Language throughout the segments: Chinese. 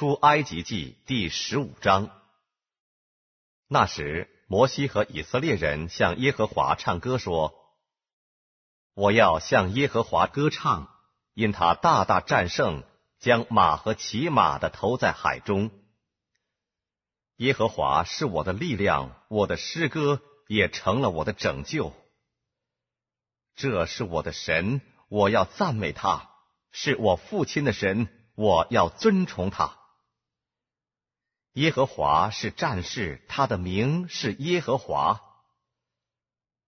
出埃及记第十五章。那时，摩西和以色列人向耶和华唱歌说：“我要向耶和华歌唱，因他大大战胜，将马和骑马的投在海中。耶和华是我的力量，我的诗歌也成了我的拯救。这是我的神，我要赞美他；是我父亲的神，我要尊崇他。”耶和华是战士，他的名是耶和华。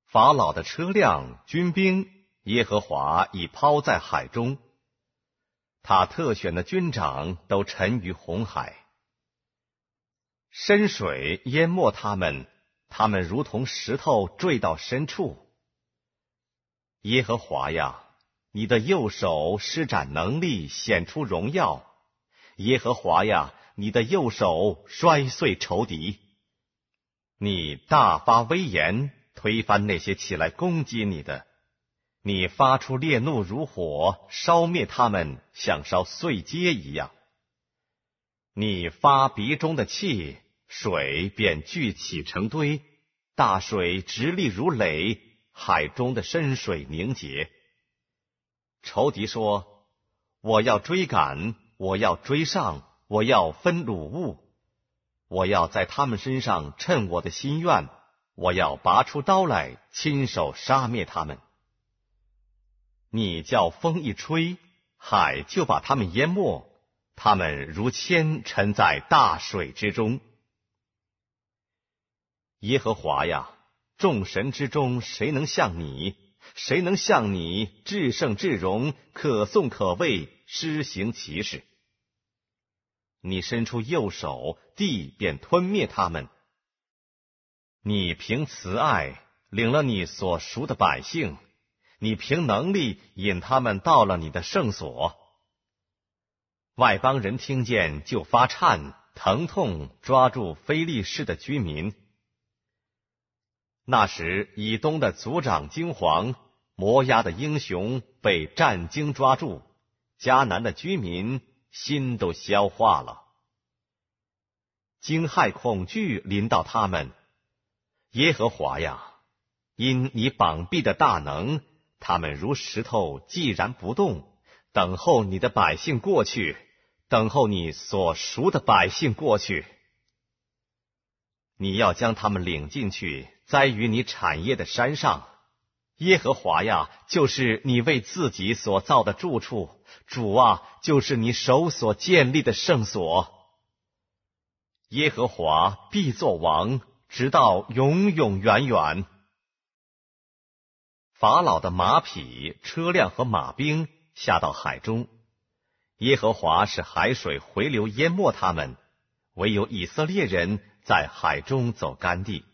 法老的车辆、军兵，耶和华已抛在海中。他特选的军长都沉于红海，深水淹没他们，他们如同石头坠到深处。耶和华呀，你的右手施展能力，显出荣耀。耶和华呀。你的右手摔碎仇敌，你大发威严，推翻那些起来攻击你的。你发出烈怒如火，烧灭他们像烧碎街一样。你发鼻中的气，水便聚起成堆，大水直立如垒，海中的深水凝结。仇敌说：“我要追赶，我要追上。”我要分乳物，我要在他们身上趁我的心愿，我要拔出刀来，亲手杀灭他们。你叫风一吹，海就把他们淹没，他们如铅沉在大水之中。耶和华呀，众神之中谁能像你？谁能像你至圣至荣，可颂可畏，施行其事？你伸出右手，地便吞灭他们；你凭慈爱领了你所熟的百姓，你凭能力引他们到了你的圣所。外邦人听见就发颤、疼痛，抓住非利士的居民。那时以东的族长惊惶，摩押的英雄被战惊抓住，迦南的居民。心都消化了，惊骇恐惧临到他们。耶和华呀，因你膀臂的大能，他们如石头，既然不动，等候你的百姓过去，等候你所赎的百姓过去。你要将他们领进去，栽于你产业的山上。耶和华呀，就是你为自己所造的住处；主啊，就是你手所建立的圣所。耶和华必作王，直到永永远远。法老的马匹、车辆和马兵下到海中，耶和华使海水回流，淹没他们；唯有以色列人在海中走干地。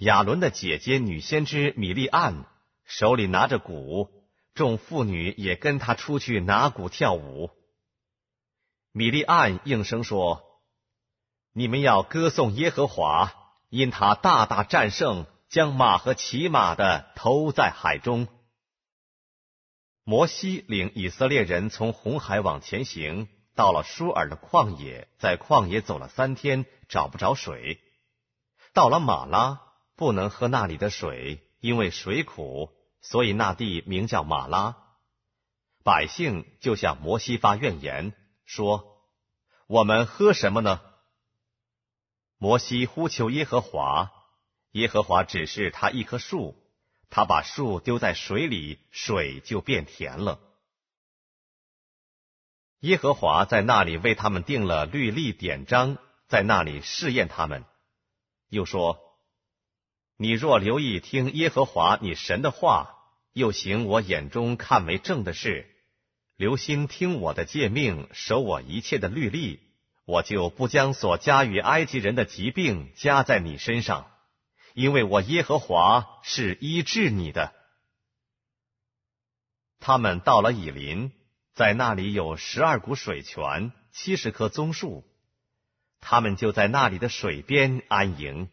亚伦的姐姐女先知米利暗手里拿着鼓，众妇女也跟她出去拿鼓跳舞。米利暗应声说：“你们要歌颂耶和华，因他大大战胜，将马和骑马的投在海中。”摩西领以色列人从红海往前行，到了舒尔的旷野，在旷野走了三天，找不着水，到了马拉。不能喝那里的水，因为水苦，所以那地名叫马拉。百姓就向摩西发怨言，说：“我们喝什么呢？”摩西呼求耶和华，耶和华指示他一棵树，他把树丢在水里，水就变甜了。耶和华在那里为他们定了律例典章，在那里试验他们，又说。你若留意听耶和华你神的话，又行我眼中看为正的事，留心听我的诫命，守我一切的律例，我就不将所加与埃及人的疾病加在你身上，因为我耶和华是医治你的。他们到了以林，在那里有十二股水泉，七十棵棕树，他们就在那里的水边安营。